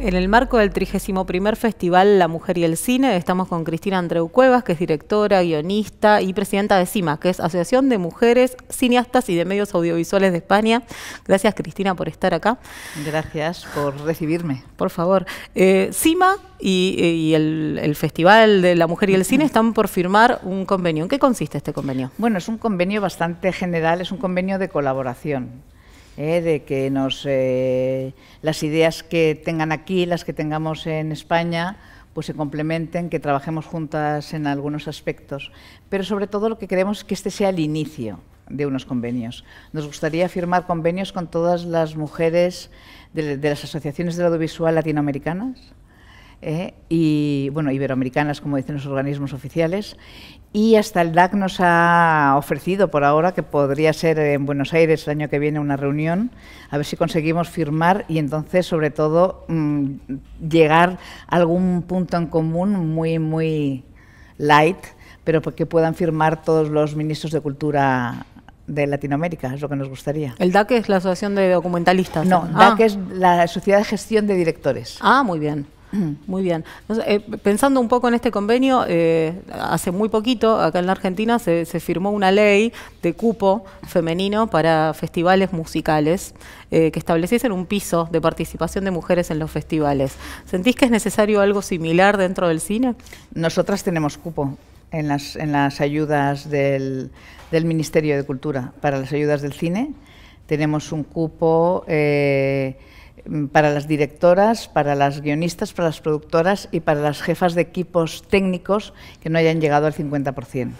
En el marco del 31 Festival La Mujer y el Cine, estamos con Cristina Andreu Cuevas, que es directora, guionista y presidenta de CIMA, que es Asociación de Mujeres Cineastas y de Medios Audiovisuales de España. Gracias, Cristina, por estar acá. Gracias por recibirme. Por favor. Eh, CIMA eh, y, el, el, Festival de la Mujer y el Cine están por firmar un convenio. ¿En qué consiste este convenio? Bueno, es un convenio bastante general, es un convenio de colaboración eh, de que eh, las ideas que tengan aquí, las que tengamos en España, pues se complementen, que trabajemos juntas en algunos aspectos. Pero sobre todo lo que queremos es que este sea el inicio de unos convenios. Nos gustaría firmar convenios con todas las mujeres de las asociaciones de audiovisual latinoamericanas, ¿eh? y bueno, iberoamericanas, como dicen los organismos oficiales. Y hasta el DAC nos ha ofrecido por ahora que podría ser en Buenos Aires el año que viene una reunión, a ver si conseguimos firmar y entonces, sobre todo, mm, llegar a algún punto en común muy, muy light, pero que puedan firmar todos los ministros de Cultura de Latinoamérica, es lo que nos gustaría. ¿El DAC es la Asociación de Documentalistas? No, ah. DAC es la Sociedad de Gestión de Directores. Ah, muy bien. Mm. Muy bien. Eh, pensando un poco en este convenio, eh, hace muy poquito acá en la Argentina se, firmó una ley de cupo femenino para festivales musicales eh, que estableciesen un piso de participación de mujeres en los festivales. ¿Sentís que es necesario algo similar dentro del cine? Nosotras tenemos cupo en las, en las ayudas del, del Ministerio de Cultura para las ayudas del cine. Tenemos un cupo Mm, para las directoras, para las guionistas, para las productoras y para las jefas de equipos técnicos que no hayan llegado al 50%.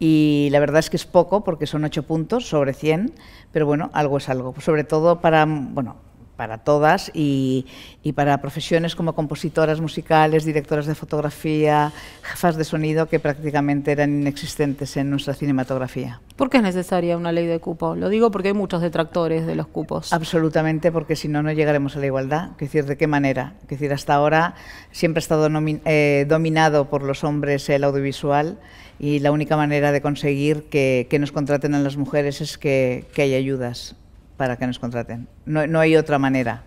Y la verdad es que es poco porque son 8 puntos sobre 100, pero bueno, algo es algo. Sobre todo para, mm, bueno, para todas y, para profesiones como compositoras musicales, directoras de fotografía, jefas de sonido que prácticamente eran inexistentes en nuestra cinematografía. ¿Por qué es necesaria una ley de cupo? Lo digo porque hay muchos detractores de los cupos. Absolutamente, porque si no, no llegaremos a la igualdad. decir, ¿de qué manera? decir, hasta ahora siempre ha estado eh, dominado por los hombres el audiovisual y la única manera de conseguir que, nos contraten a las mujeres es que, que hay ayudas para que nos contraten. No, hay otra manera.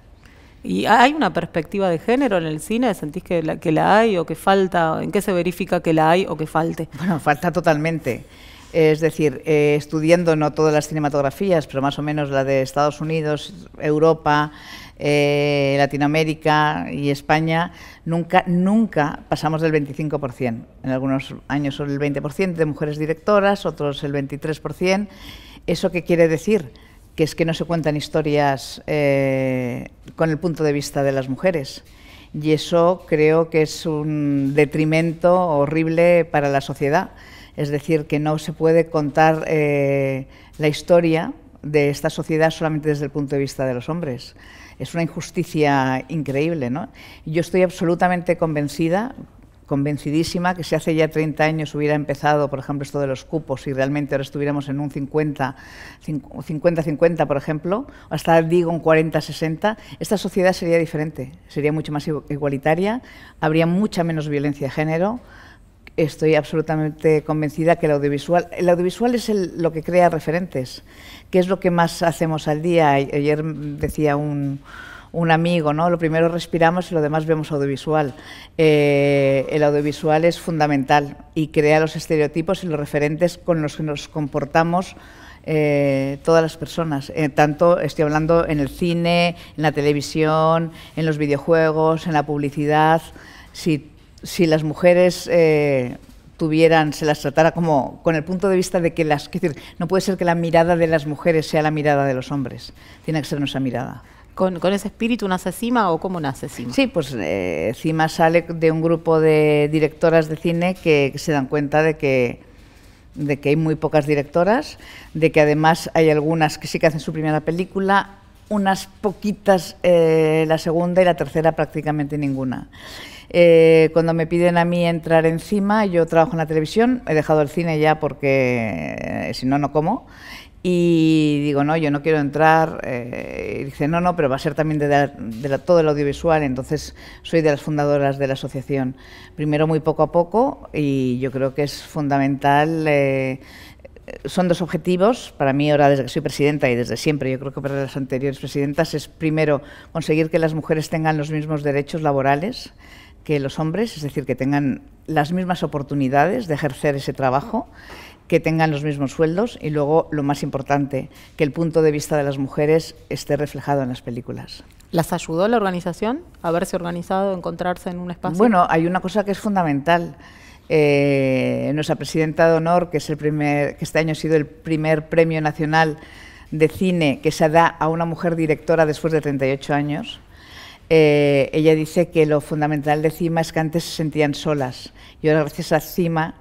¿Y hay una perspectiva de género en el cine? ¿Sentís que la, que la hay o que falta? ¿En qué se verifica que la hay o que falte? Bueno, falta totalmente. Es decir, eh, estudiando no todas las cinematografías, pero más o menos la de Estados Unidos, Europa, eh, Latinoamérica y España, nunca, nunca pasamos del 25%. En algunos años son el 20% de mujeres directoras, otros el 23%. ¿Eso qué quiere decir? que es que no se cuentan historias eh, con el punto de vista de las mujeres. Y eso creo que es un detrimento horrible para la sociedad. Es decir, que no se puede contar eh, la historia de esta sociedad solamente desde el punto de vista de los hombres. Es una injusticia increíble. ¿no? Yo estoy absolutamente convencida, convencidísima que si hace ya 30 años hubiera empezado, por ejemplo, esto de los cupos y realmente ahora estuviéramos en un 50-50, por ejemplo, hasta digo un 40-60, esta sociedad sería diferente, sería mucho más igualitaria, habría mucha menos violencia de género. Estoy absolutamente convencida que el audiovisual, el audiovisual es lo que crea referentes, que es lo que más hacemos al día. Ayer decía un, un amigo, ¿no? Lo primero respiramos y lo demás vemos audiovisual. Eh, el audiovisual es fundamental y crea los estereotipos y los referentes con los que nos comportamos eh, todas las personas. Eh, tanto estoy hablando en el cine, en la televisión, en los videojuegos, en la publicidad. Si, las mujeres tuvieran, se las tratara como con el punto de vista de que las. Es decir, no puede ser que la mirada de las mujeres sea la mirada de los hombres. Tiene que ser nuestra mirada con, ese espíritu nace Cima o cómo nace Cima? Sí, pues Cima eh, sale de un grupo de directoras de cine que, se dan cuenta de que de que hay muy pocas directoras, de que además hay algunas que sí que hacen su primera película, unas poquitas eh, la segunda y la tercera prácticamente ninguna. Eh, cuando me piden a mí entrar encima, yo trabajo en la televisión, he dejado el cine ya porque si no, no como, y digo, no, yo no quiero entrar. Eh, y dice, no, no, pero va a ser también de, todo el audiovisual. Entonces, soy de las fundadoras de la asociación. Primero, muy poco a poco, y yo creo que es fundamental. Eh, son dos objetivos. Para mí, ahora desde que soy presidenta y desde siempre, yo creo que para las anteriores presidentas, es primero conseguir que las mujeres tengan los mismos derechos laborales que los hombres, es decir, que tengan las mismas oportunidades de ejercer ese trabajo que tengan los mismos sueldos y luego, lo más importante, que el punto de vista de las mujeres esté reflejado en las películas. ¿Las ayudó la organización a verse organizado, encontrarse en un espacio? Bueno, hay una cosa que es fundamental. Eh, nuestra presidenta de honor, que, este año ha sido el primer premio nacional de cine que se da a una mujer directora después de 38 años, eh, ella dice que lo fundamental de CIMA es que antes se sentían solas y ahora gracias a CIMA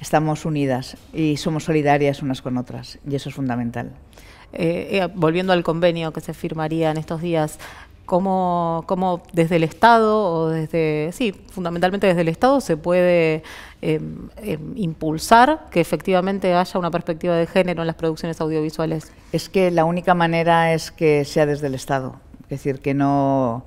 estamos unidas y somos solidarias unas con otras, y eso es fundamental. Eh, eh, volviendo al convenio que se firmaría en estos días, ¿cómo, ¿cómo, desde el Estado o desde, sí, fundamentalmente desde el Estado se puede em, em, impulsar que efectivamente haya una perspectiva de género en las producciones audiovisuales? Es que la única manera es que sea desde el Estado, es decir, que no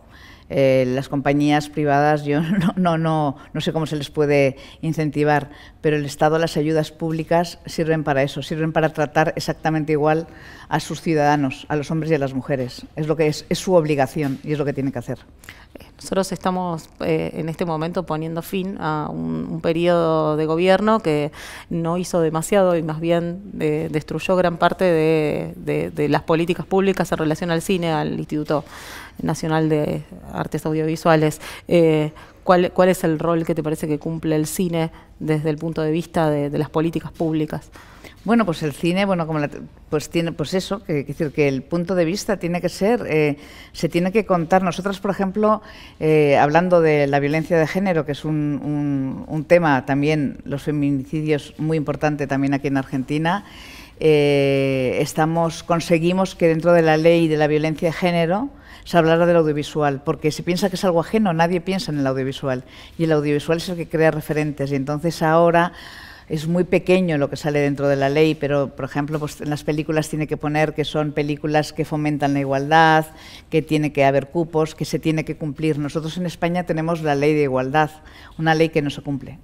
eh, las compañías privadas, yo no, no, no, no sé cómo se les puede incentivar, pero el Estado, las ayudas públicas sirven para eso, sirven para tratar exactamente igual a sus ciudadanos, a los hombres y a las mujeres. Es lo que es, su obligación y es lo que tiene que hacer. Eh, nosotros estamos eh, en este momento poniendo fin a un, periodo de gobierno que no hizo demasiado y más bien destruyó gran parte de las políticas públicas en relación al cine, al instituto Nacional de Artes Audiovisuales, eh, ¿cuál, es el rol que te parece que cumple el cine desde el punto de vista de, las políticas públicas? Bueno, pues el cine, bueno, como pues tiene, pues eso, que, decir que el punto de vista tiene que ser, eh, se tiene que contar. Nosotras, por ejemplo, eh, hablando de la violencia de género, que es un, tema también, los feminicidios muy importante también aquí en Argentina. estamos, conseguimos que dentro de la ley de la violencia de género se hablará del audiovisual, porque se piensa que es algo ajeno, nadie piensa en el audiovisual. Y el audiovisual es el que crea referentes. Y entonces ahora es muy pequeño lo que sale dentro de la ley, pero por ejemplo pues, en las películas tiene que poner que son películas que fomentan la igualdad, que tiene que haber cupos, que se tiene que cumplir. Nosotros en España tenemos la ley de igualdad, una ley que no se cumple.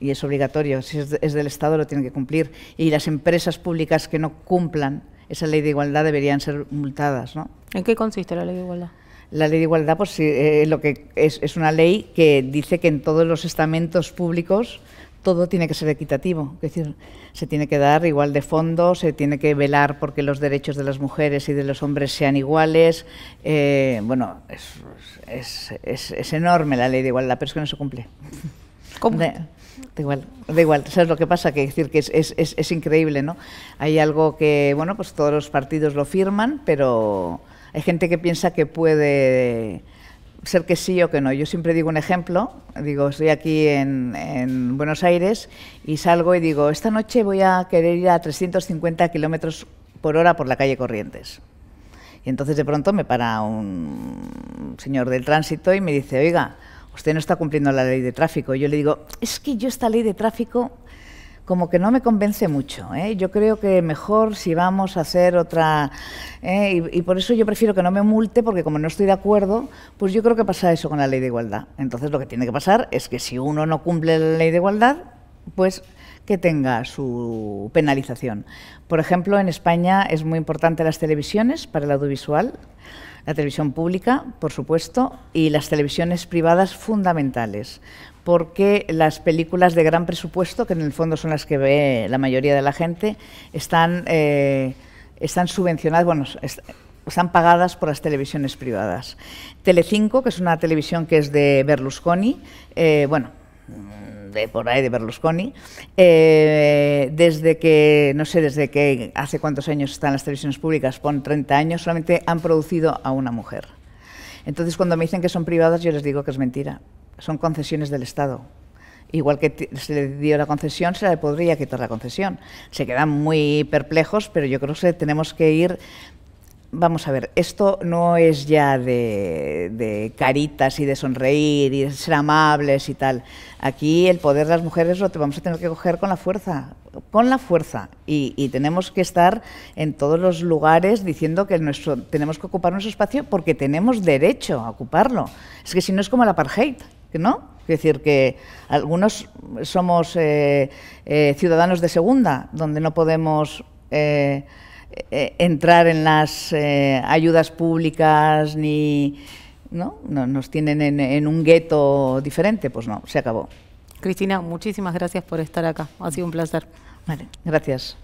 Y es obligatorio, si es, del Estado lo tiene que cumplir. Y las empresas públicas que no cumplan esa ley de igualdad deberían ser multadas. ¿no? ¿En qué consiste la ley de igualdad? La ley de igualdad pues, eh, lo que es, una ley que dice que en todos los estamentos públicos todo tiene que ser equitativo, es decir, se tiene que dar igual de fondo, se tiene que velar porque los derechos de las mujeres y de los hombres sean iguales. Eh, bueno, es, enorme la ley de igualdad, pero es que no se cumple. ¿Cómo? De, Da igual, da igual. ¿Sabes lo que pasa? Que decir que es, es, increíble, ¿no? Hay algo que, bueno, pues todos los partidos lo firman, pero hay gente que piensa que puede ser que sí o que no. Yo siempre digo un ejemplo, digo, estoy aquí en, Buenos Aires y salgo y digo, esta noche voy a querer ir a 350 kilómetros por hora por la calle Corrientes. Y entonces de pronto me para un señor del tránsito y me dice, oiga, usted no está cumpliendo la ley de tráfico. Y yo le digo, es que yo esta ley de tráfico como que no me convence mucho. ¿eh? Yo creo que mejor si vamos a hacer otra... ¿eh? Y, y, por eso yo prefiero que no me multe, porque como no estoy de acuerdo, pues yo creo que pasa eso con la ley de igualdad. Entonces lo que tiene que pasar es que si uno no cumple la ley de igualdad, pues que tenga su penalización. Por ejemplo, en España es muy importante las televisiones para el audiovisual la televisión pública, por supuesto, y las televisiones privadas fundamentales, porque las películas de gran presupuesto, que en el fondo son las que ve la mayoría de la gente, están, eh, están subvencionadas, bueno, están pagadas por las televisiones privadas. Telecinco, que es una televisión que es de Berlusconi, eh, bueno, de por ahí, de Berlusconi, eh, desde que, no sé, desde que hace cuántos años están las televisiones públicas, pon 30 años, solamente han producido a una mujer. Entonces, cuando me dicen que son privadas, yo les digo que es mentira. Son concesiones del Estado. Igual que se le dio la concesión, se le podría quitar la concesión. Se quedan muy perplejos, pero yo creo que tenemos que ir Vamos a ver, esto no es ya de, caritas y de sonreír y de ser amables y tal. Aquí el poder de las mujeres lo vamos a tener que coger con la fuerza, con la fuerza. Y, tenemos que estar en todos los lugares diciendo que tenemos que ocupar nuestro espacio porque tenemos derecho a ocuparlo. Es que si no es como el apartheid, ¿no? Es decir, que algunos somos eh, eh, ciudadanos de segunda, donde no podemos... Eh, eh, entrar en las eh, ayudas públicas ni... ¿no? Nos tienen en, un gueto diferente, pues no, se acabó. Cristina, muchísimas gracias por estar acá. Ha sido un placer. gracias.